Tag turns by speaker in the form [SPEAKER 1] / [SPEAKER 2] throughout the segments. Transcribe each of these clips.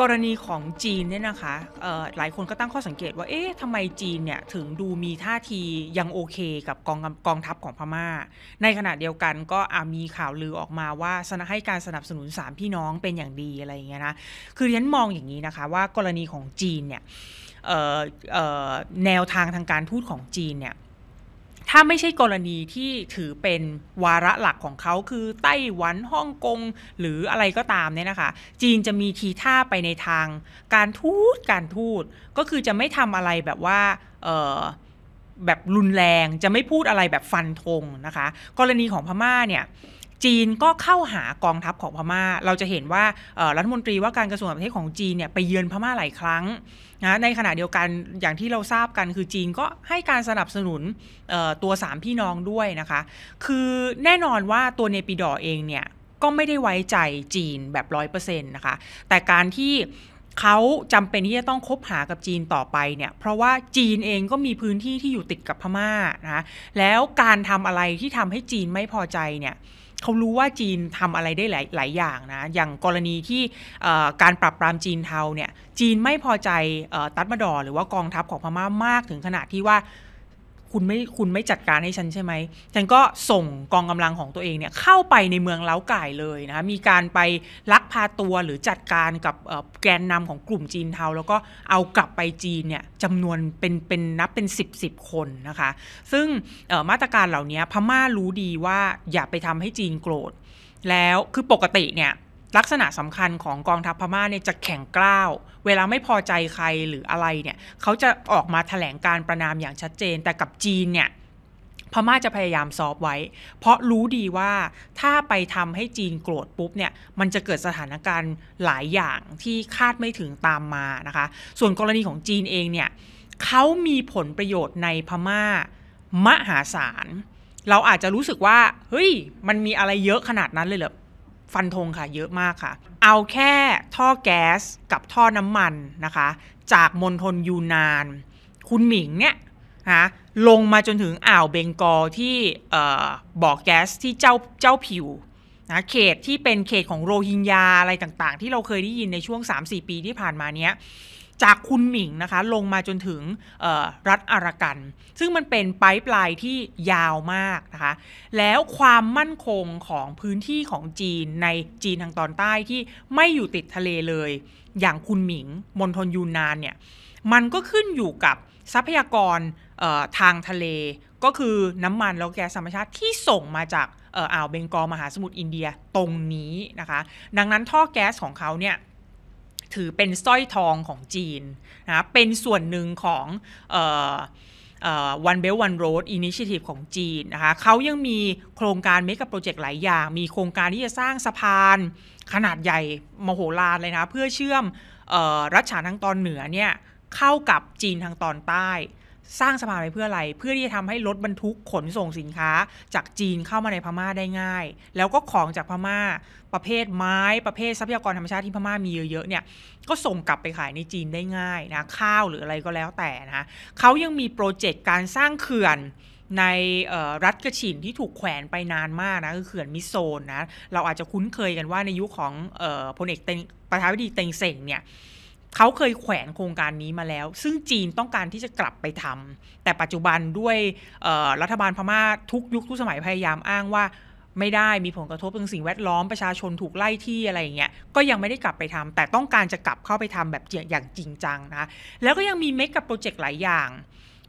[SPEAKER 1] กรณีของจีนเนี่ยนะคะหลายคนก็ตั้งข้อสังเกตว่าเอ๊ะทำไมจีนเนี่ยถึงดูมีท่าทียังโอเคกับกองกองทัพของพมา่า ในขณะเดียวกันก็มีข่าวลือออกมาว่า สนให้การสนับสนุนสามพี่น้องเป็นอย่างดีอะไรอย่างเงี้ยนะคือเรียนมองอย่างนี้นะคะว่ากรณีของจีนเนี่ยแนวทางทางการทูตของจีนเนี่ยถ้าไม่ใช่กรณีที่ถือเป็นวาระหลักของเขาคือไต้หวันฮ่องกงหรืออะไรก็ตามเนี่ยนะคะ จีนจะมีทีท่าไปในทางการทูตการทูตก็คือจะไม่ทำอะไรแบบว่าแบบรุนแรงจะไม่พูดอะไรแบบฟันธงนะคะกรณีของพม่าเนี่ยจีนก็เข้าหากองทัพของพมา่า เราจะเห็นว่ารัฐมนตรีว่าการกระทรวงต่างประเทศของจีนเนี่ยไปเยือนพม่าหลายครั้งนะในขณะเดียวกันอย่างที่เราทราบกัน คือจีนก็ให้การสนับสนุนตัว 3 พี่น้องด้วยนะคะ คือแน่นอนว่าตัวเนปิดอเองเนี่ย ก็ไม่ได้ไว้ใจจีนแบบร้อยเปอร์เซ็นต์นะคะ แต่การที่เขาจำเป็นที่จะต้องคบหากับจีนต่อไปเนี่ย เพราะว่าจีนเองก็มีพื้นที่ที่อยู่ติดกับพม่านะแล้วการทำอะไรที่ทำให้จีนไม่พอใจเนี่ยเขารู้ว่าจีนทำอะไรได้หลายหลายอย่างนะ อย่างกรณีที่การปรับปรามจีนเทาเนี่ย จีนไม่พอใจตัดมาดอหรือว่ากองทัพของพม่ามากถึงขนาดที่ว่าคุณไม่คุณไม่จัดการให้ฉันใช่ไหมฉันก็ส่งกองกำลังของตัวเองเนี่ยเข้าไปในเมืองเล้าไก่เลยนะคะมีการไปลักพาตัวหรือจัดการกับแกนนำของกลุ่มจีนเทาแล้วก็เอากลับไปจีนเนี่ยจำนวนเป็นเป็นนับเป็น 10บสคนนะคะ ซึ่งมาตรการเหล่านี้พม่ารู้ดีว่าอย่าไปทำให้จีนโกรธ แล้วคือปกติเนี่ยลักษณะสำคัญของกองทัพพม่าเนี่ยจะแข็งกล้าวเวลาไม่พอใจใครหรืออะไรเนี่ยเขาจะออกมาถแถลงการประนามอย่างชัดเจน แต่กับจีนเนี่ยพม่าจะพยายามซอบไว้ เพราะรู้ดีว่าถ้าไปทำให้จีนโกรธปุ๊บเนี่ยมันจะเกิดสถานการณ์หลายอย่างที่คาดไม่ถึงตามมานะคะ ส่วนกรณีของจีนเองเนี่ยเขามีผลประโยชน์ในพม่ามหาศาล เราอาจจะรู้สึกว่าเฮ้ยมันมีอะไรเยอะขนาดนั้นเลยเหรอฟันธงค่ะเยอะมากค่ะ เอาแค่ท่อแก๊สกับท่อน้ำมันนะคะ จากมณฑลยูนาน คุณหมิงเนี่ยนะลงมาจนถึงอ่าวเบงกอลที่บ่อกแก๊สที่เจ้าเจ้าผิวนะเขตที่เป็นเขตของโรฮิงญาอะไรต่างๆที่เราเคยได้ยินในช่วง 3-4 ปีที่ผ่านมาเนี้ยจากคุณหมิงนะคะลงมาจนถึงรัฐอารากัน ซึ่งมันเป็นไปปลายที่ยาวมากนะคะแล้วความมั่นคงของพื้นที่ของจีนในจีนทางตอนใต้ที่ไม่อยู่ติดทะเลเลย อย่างคุณหมิงมณฑลยูนนานเนี่ยมันก็ขึ้นอยู่กับทรัพยากรทางทะเล ก็คือน้ำมันแล้วแก๊สธรรมชาติที่ส่งมาจากอ่าวเบงกอลมหาสมุทรอินเดียตรงนี้นะคะ ดังนั้นท่อแก๊สของเขาเนี่ยถือเป็นสร้อยทองของจีนนะเป็นส่วนหนึ่งของวันเบลวันโรดอินิชิทีฟของจีนนะคะเขายังมีโครงการเมกะโปรเจกต์หลายอย่าง มีโครงการที่จะสร้างสะพานขนาดใหญ่มโหฬารเลยนะ เพื่อเชื่อมรัชฉานทางตอนเหนือเนี่ยเข้ากับจีนทางตอนใต้สร้างสะพานไปเพื่ออะไรเพื่อที่จะทำให้รถบรรทุกขนส่งสินค้าจากจีนเข้ามาในพม่าได้ง่าย แล้วก็ของจากพม่าประเภทไม้ประเภททรัพยากรธรรมชาติที่พม่ามีเยอะๆเนี่ยก็ส่งกลับไปขายในจีนได้ง่ายนะ ข้าวหรืออะไรก็แล้วแต่นะเขายังมีโปรเจกต์การสร้างเขื่อนในรัฐกระฉินที่ถูกแขวนไปนานมากนะ คือเขื่อนมิโซนนะ เราอาจจะคุ้นเคยกันว่าในยุคขของออพลเอกประธานาธิบดีเต็งเส็งเนี่ยเขาเคยแขวนโครงการนี้มาแล้ว ซึ่งจีนต้องการที่จะกลับไปทำ แต่ปัจจุบันด้วยรัฐบาลพม่าทุกยุคทุกสมัยพยายามอ้างว่า ไม่ได้มีผลกระทบตึ่องสิ่งแวดล้อมประชาชนถูกไล่ที่อะไรอย่างเงี้ย ก็ยังไม่ได้กลับไปทำ แต่ต้องการจะกลับเข้าไปทำแบบอย่างจริงจังนะ แล้วก็ยังมีเมกกับโปรเจกต์หลายอย่าง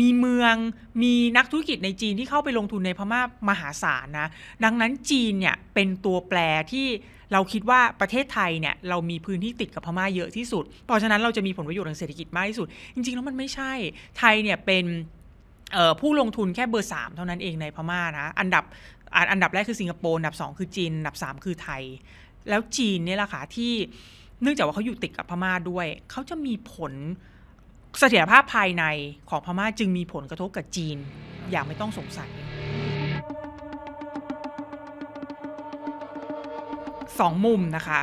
[SPEAKER 1] มีเมือง มีนักธุรกิจในจีนที่เข้าไปลงทุนในพม่ามหาศาลนะ ดังนั้นจีนเนี่ยเป็นตัวแปรที่เราคิดว่าประเทศไทยเนี่ย เรามีพื้นที่ติดกับพม่าเยอะที่สุด เพราะฉะนั้นเราจะมีผลประโยชน์ทางเศรษฐกิจมากที่สุด จริง ๆ แล้วมันไม่ใช่ ไทยเนี่ยเป็นผู้ลงทุนแค่เบอร์ 3 เท่านั้นเองในพม่านะ อันดับอันดับแรกคือสิงคโปร์ อันดับ 2 คือจีน อันดับ 3 คือไทย แล้วจีนเนี่ยแหละค่ะที่เนื่องจากว่าเขาอยู่ติดกับพม่าด้วย เขาจะมีผลเสถียรภาพภายในของพม่าจึงมีผลกระทบกับจีนอย่างไม่ต้องสงสัย2 มุมนะคะ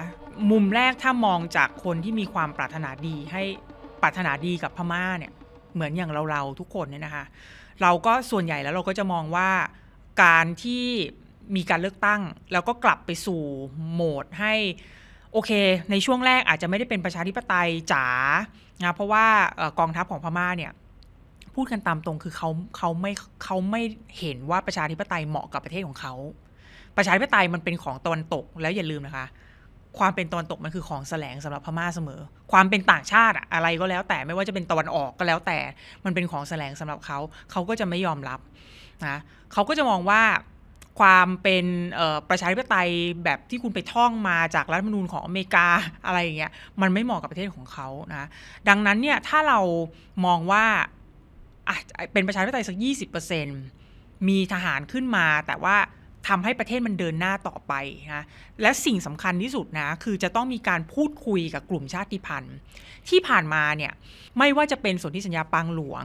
[SPEAKER 1] มุมแรกถ้ามองจากคนที่มีความปรารถนาดีให้ปรารถนาดีกับพม่าเนี่ยเหมือนอย่างเราเราทุกคนเนี่ยนะคะเราก็ส่วนใหญ่แล้วเราก็จะมองว่าการที่มีการเลือกตั้ง แล้วก็กลับไปสู่โหมดให้ โอเค ในช่วงแรกอาจจะไม่ได้เป็นประชาธิปไตยจ๋านะเพราะว่ากองทัพของพม่าเนี่ยพูดกันตามตรงคือเขาเขาไม่เขาไม่เห็นว่าประชาธิปไตยเหมาะกับประเทศของเขาประชาธิปไตยมันเป็นของตะวันตก แล้วอย่าลืมนะคะ ความเป็นตะวันตกมันคือของแสลงสำหรับพม่าเสมอ ความเป็นต่างชาติอะไรก็แล้วแต่ไม่ว่าจะเป็นตะวันออกก็แล้วแต่มันเป็นของแสลงสำหรับเขาเขาก็จะไม่ยอมรับนะเขาก็จะมองว่าความเป็นประชาธิปไตยแบบที่คุณไปท่องมาจากรัฐธรรมนูญของอเมริกาอะไรอย่างเงี้ยมันไม่เหมาะกับประเทศของเขานะดังนั้นเนี่ยถ้าเรามองว่าเป็นประชาธิปไตยสัก20%มีทหารขึ้นมา แต่ว่าทำให้ประเทศมันเดินหน้าต่อไปนะ และสิ่งสำคัญที่สุดนะคือจะต้องมีการพูดคุยกับกลุ่มชาติพันธุ์ ที่ผ่านมาเนี่ยไม่ว่าจะเป็นสนธิสัญญาปางหลวง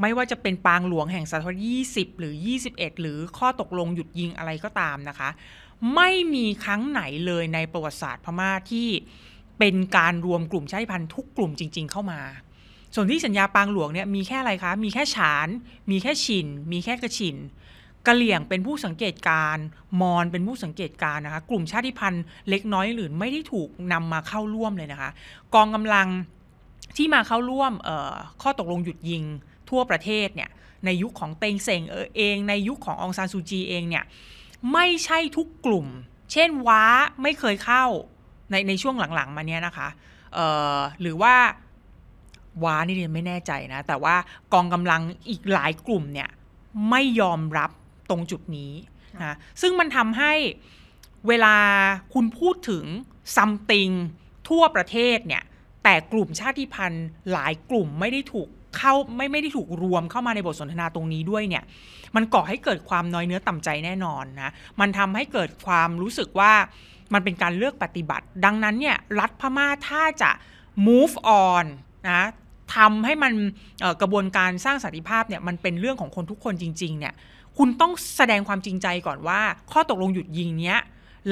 [SPEAKER 1] ไม่ว่าจะเป็นปางหลวงแห่งศตวรรษที่20 หรือ 21 หรือข้อตกลงหยุดยิงอะไรก็ตามนะคะ ไม่มีครั้งไหนเลยในประวัติศาสตร์พม่าที่เป็นการรวมกลุ่มชาติพันธุ์ทุกกลุ่มจริง ๆ เข้ามาส่วนที่สัญญาปางหลวงเนี่ยมีแค่อะไรคะมีแค่ฉาน มีแค่ฉินมีแค่กระฉินกะเหลี่ยงเป็นผู้สังเกตการมอนเป็นผู้สังเกตการนะคะกลุ่มชาติพันธุ์ เล็กน้อยหรือไม่ได้ถูกนำมาเข้าร่วมเลยนะคะกองกำลังที่มาเข้าร่วมข้อตกลงหยุดยิงทั่วประเทศเนี่ยในยุคของเตงเซงเออเองในยุคขององซานซูจีเองเนี่ยไม่ใช่ทุกกลุ่ม เช่นว้าไม่เคยเข้าในในช่วงหลังๆ มาเนี้ยนะคะหรือว่าว้านี่เรียนไม่แน่ใจนะ แต่ว่ากองกำลังอีกหลายกลุ่มเนี่ยไม่ยอมรับรงจุดนี้นะซึ่งมันทำให้เวลาคุณพูดถึง something ทั่วประเทศเนี่ยแต่กลุ่มชาติพันธุ์หลายกลุ่มไม่ได้ถูกเข้าไม่ไม่ได้ถูกรวมเข้ามาในบทสนทนาตรงนี้ด้วยเนี่ยมันก่อให้เกิดความน้อยเนื้อต่ำใจแน่นอนนะมันทำให้เกิดความรู้สึกว่ามันเป็นการเลือกปฏิบัติ ดังนั้นเนี่ยรัฐพม่าถ้าจะ move on นะทำให้มันกระบวนการสร้างสันติภาพเนี่ยมันเป็นเรื่องของคนทุกคนจริงๆเนี่ยคุณต้องแสดงความจริงใจก่อนว่า ข้อตกลงหยุดยิงเนี้ย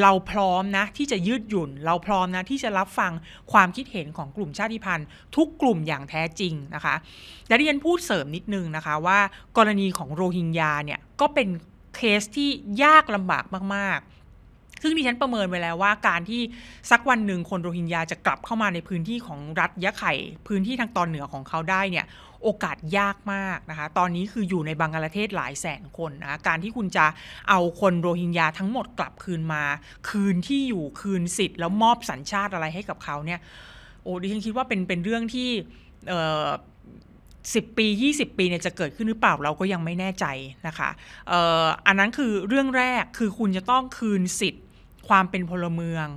[SPEAKER 1] เราพร้อมนะที่จะยืดหยุ่น เราพร้อมนะที่จะรับฟังความคิดเห็นของกลุ่มชาติพันธุ์ ทุกกลุ่มอย่างแท้จริงนะคะ และที่ฉันพูดเสริมนิดนึงนะคะว่ากรณีของโรฮิงญาเนี่ยก็เป็นเคสที่ยากลำบากมากซึ่งดิฉันประเมินไว้แล้วว่าการที่สักวันหนึ่งคนโรฮิงญาจะกลับเข้ามาในพื้นที่ของรัฐยะไข่พื้นที่ทางตอนเหนือของเขาได้เนี่ยโอกาสยากมากนะคะตอนนี้คืออยู่ในบังกลาเทศหลายแสนคนนะะการที่คุณจะเอาคนโรฮิงญาทั้งหมดกลับคืนมา คืนที่อยู่คืนสิทธิ์แล้ว มอบสัญชาติ อะไรให้กับเขาเนี่ยโอ้ดิฉันคิดว่าเป็นเป็นเรื่องที่สิบปี 20 ปีเนี่ยจะเกิดขึ้นหรือเปล่าเราก็ยังไม่แน่ใจนะคะอออันนั้นคือเรื่องแรกคือคุณจะต้องคืนสิทธิความเป็นพลเมือง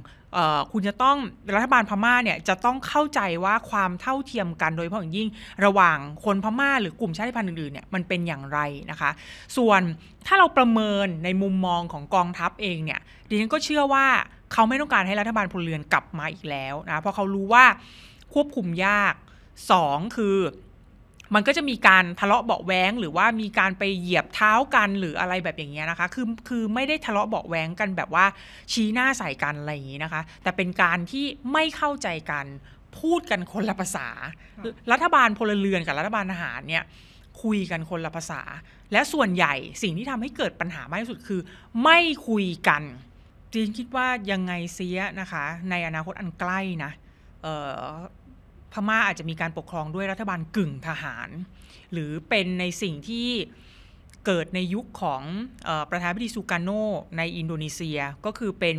[SPEAKER 1] คุณจะต้องรัฐบาลพม่าเนี่ยจะต้องเข้าใจว่าความเท่าเทียมกันโดยเฉพาะอย่างยิ่ง ระหว่างคนพม่าหรือกลุ่มชาติพันธุ์อื่นๆเนี่ยมันเป็นอย่างไรนะคะ ส่วนถ้าเราประเมินในมุมมองของกองทัพเองเนี่ยดิฉันก็เชื่อว่าเขาไม่ต้องการให้รัฐบาลพลเรือนกลับมาอีกแล้วนะเพราะเขารู้ว่าควบคุมยาก2คือมันก็จะมีการทะเลาะเบาแว้งหรือว่ามีการไปเหยียบเท้ากันหรืออะไรแบบอย่างเงี้ยนะคะคือคือไม่ได้ทะเลาะเบาแว้งกันแบบว่าชี้หน้าใส่กันอะไรอย่างงี้นะคะ แต่เป็นการที่ไม่เข้าใจกันพูดกันคนละภาษา รัฐบาลพลเรือนกับรัฐบาลทหารเนี่ย คุยกันคนละภาษา และส่วนใหญ่สิ่งที่ทำให้เกิดปัญหามากที่สุดคือไม่คุยกันจีนคิดว่ายังไงเสียนะคะ ในอนาคตอันใกล้นะพม่าอาจจะมีการปกครองด้วยรัฐบาลกึ่งทหาร หรือเป็นในสิ่งที่เกิดในยุคของอประธานาธิบดีซูการโนในอินโดนีเซีย ก็คือเป็น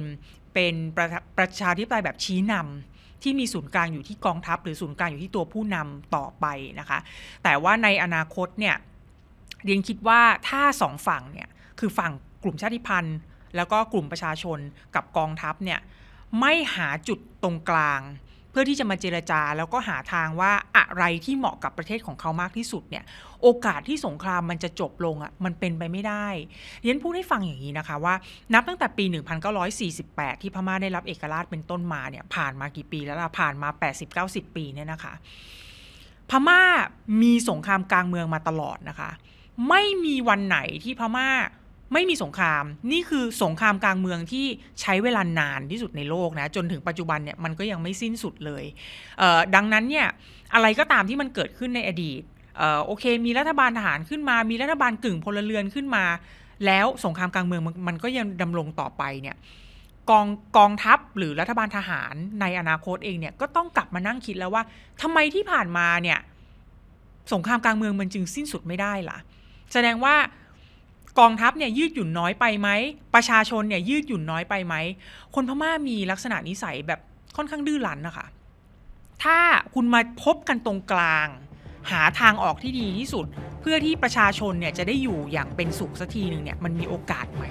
[SPEAKER 1] เป็นประประชาธิปไตยแบบชี้นำที่มีศูนย์กลางอยู่ที่กองทัพ หรือศูนย์กลางอยู่ที่ตัวผู้นำต่อไปนะคะแต่ว่าในอนาคตเนี่ยเรียนคิดว่าถ้าสองฝั่งเนี่ยคือฝั่งกลุ่มชาติพันธุ์ แล้วก็กลุ่มประชาชนกับกองทัพเนี่ยไม่หาจุดตรงกลางพื่อที่จะมาเจรจาแล้วก็หาทางว่าอะไรที่เหมาะกับประเทศของเขามากที่สุดเนี่ยโอกาสที่สงครามมันจะจบลงอะ่ะมันเป็นไปไม่ได้เรียนพูดให้ฟังอย่างนี้นะคะว่านับตั้งแต่ปี 1948 ที่พม่าได้รับเอกราชเป็นต้นมาเนี่ยผ่านมากี่ปีแล้วล่ะผ่านมา 80-90 ปีเนี่ยนะคะพม่ามีสงครามกลางเมืองมาตลอดนะคะ ไม่มีวันไหนที่พม่าไม่มีสงคราม นี่คือสงครามกลางเมืองที่ใช้เวลานานที่สุดในโลกนะ จนถึงปัจจุบันเนี่ยมันก็ยังไม่สิ้นสุดเลยเดังนั้นเนี่ย อะไรก็ตามที่มันเกิดขึ้นในอดีตโอเค มีรัฐบาลทหารขึ้นมา มีรัฐบาลกึ่งพลเรือนขึ้นมา แล้วสงครามกลางเมืองมันก็ยังดำรงต่อไปเนี่ย กองกองทัพหรือรัฐบาลทหารในอนาคตเองเนี่ยก็ต้องกลับมานั่งคิดแล้วว่า ทำไมที่ผ่านมาเนี่ยสงครามกลางเมืองมันจึงสิ้นสุดไม่ได้ล่ะ แสดงว่ากองทัพเนี่ยยืดหยุ่นน้อยไปไหม ประชาชนเนี่ยยืดหยุ่นน้อยไปไหม คนพม่ามีลักษณะนิสัยแบบค่อนข้างดื้อรั้นนะคะถ้าคุณมาพบกันตรงกลาง หาทางออกที่ดีที่สุด เพื่อที่ประชาชนเนี่ยจะได้อยู่อย่างเป็นสุขสักทีหนึ่งเนี่ยมันมีโอกาสไหม